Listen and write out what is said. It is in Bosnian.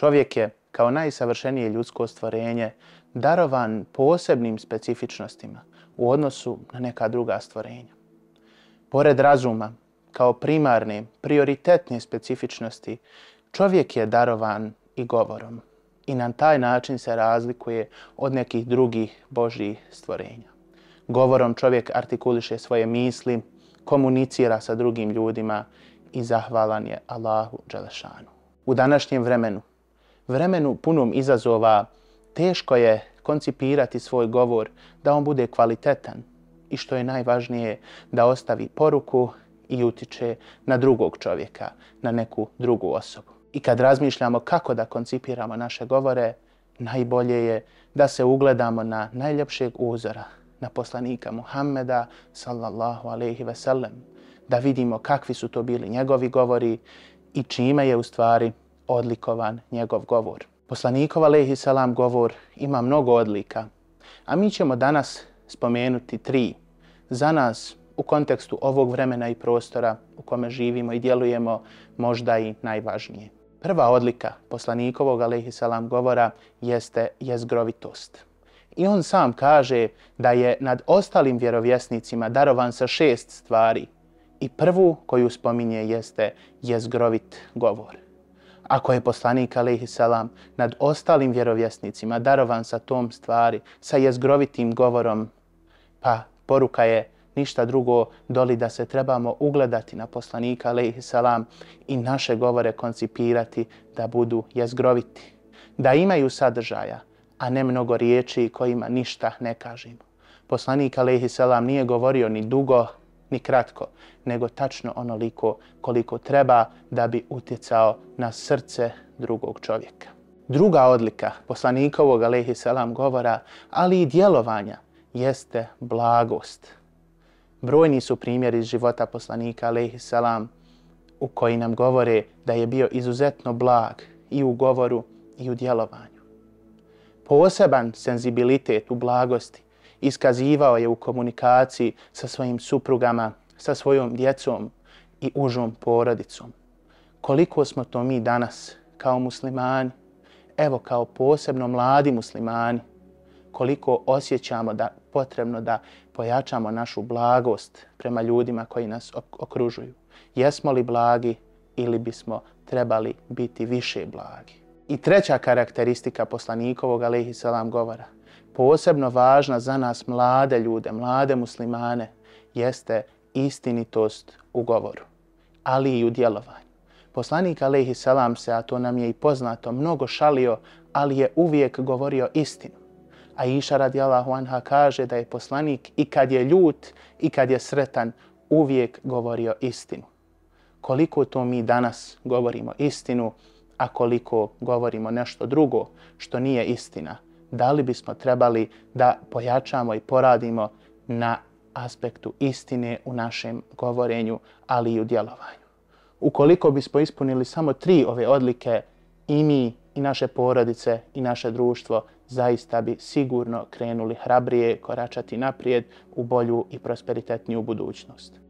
Čovjek je, kao najsavršenije ljudsko stvorenje, darovan posebnim specifičnostima u odnosu na neka druga stvorenja. Pored razuma, kao primarne, prioritetne specifičnosti, čovjek je darovan i govorom i na taj način se razlikuje od nekih drugih Božjih stvorenja. Govorom čovjek artikuliše svoje misli, komunicira sa drugim ljudima i zahvalan je Allahu Đelešanu. U današnjem vremenu, vremenu punom izazova teško je koncipirati svoj govor da on bude kvalitetan i što je najvažnije da ostavi poruku i utiče na drugog čovjeka, na neku drugu osobu. I kad razmišljamo kako da koncipiramo naše govore, najbolje je da se ugledamo na najljepšeg uzora, na poslanika Muhammeda sallallahu alaihi ve sellem, da vidimo kakvi su to bili njegovi govori i čime je u stvari odlikovan njegov govor. Poslanikova lehi salam govor ima mnogo odlika, a mi ćemo danas spomenuti tri. Za nas, u kontekstu ovog vremena i prostora u kome živimo i djelujemo, možda i najvažnije. Prva odlika poslanikovog alaihi salam govora jeste jezgrovitost. I on sam kaže da je nad ostalim vjerovjesnicima darovan sa šest stvari. I prvu koju spominje jeste jezgrovit govor. Ako je poslanik alaihi salam nad ostalim vjerovjesnicima darovan sa tom stvari, sa jezgrovitim govorom, pa poruka je ništa drugo doli da se trebamo ugledati na poslanika alaihi salam i naše govore koncipirati da budu jezgroviti. Da imaju sadržaja, a ne mnogo riječi kojima ništa ne kažemo. Poslanik alaihi salam nije govorio ni dugo, ni kratko, nego tačno onoliko koliko treba da bi utjecao na srce drugog čovjeka. Druga odlika poslanikovog alehi selam govora, ali i djelovanja, jeste blagost. Brojni su primjeri iz života poslanika alehi selam u koji nam govore da je bio izuzetno blag i u govoru i u djelovanju. Poseban senzibilitet u blagosti iskazivao je u komunikaciji sa svojim suprugama, sa svojom djecom i užom porodicom. Koliko smo to mi danas kao muslimani, evo kao posebno mladi muslimani, koliko osjećamo da potrebno da pojačamo našu blagost prema ljudima koji nas okružuju. Jesmo li blagi ili bismo trebali biti više blagi? I treća karakteristika poslanikovog alejhi selam govora posebno važna za nas mlade ljude, mlade muslimane, jeste istinitost u govoru, ali i u djelovanju. Poslanik Alehi Salam se, a to nam je i poznato, mnogo šalio, ali je uvijek govorio istinu. A Iša radi Allahu Anha kaže da je poslanik i kad je ljut i kad je sretan, uvijek govorio istinu. Koliko to mi danas govorimo istinu, a koliko govorimo nešto drugo što nije istina – da li bismo trebali da pojačamo i poradimo na aspektu istine u našem govorenju, ali i u djelovanju. Ukoliko bismo ispunili samo tri ove odlike, i mi, i naše porodice, i naše društvo, zaista bi sigurno krenuli hrabrije koračati naprijed u bolju i prosperitetniju budućnost.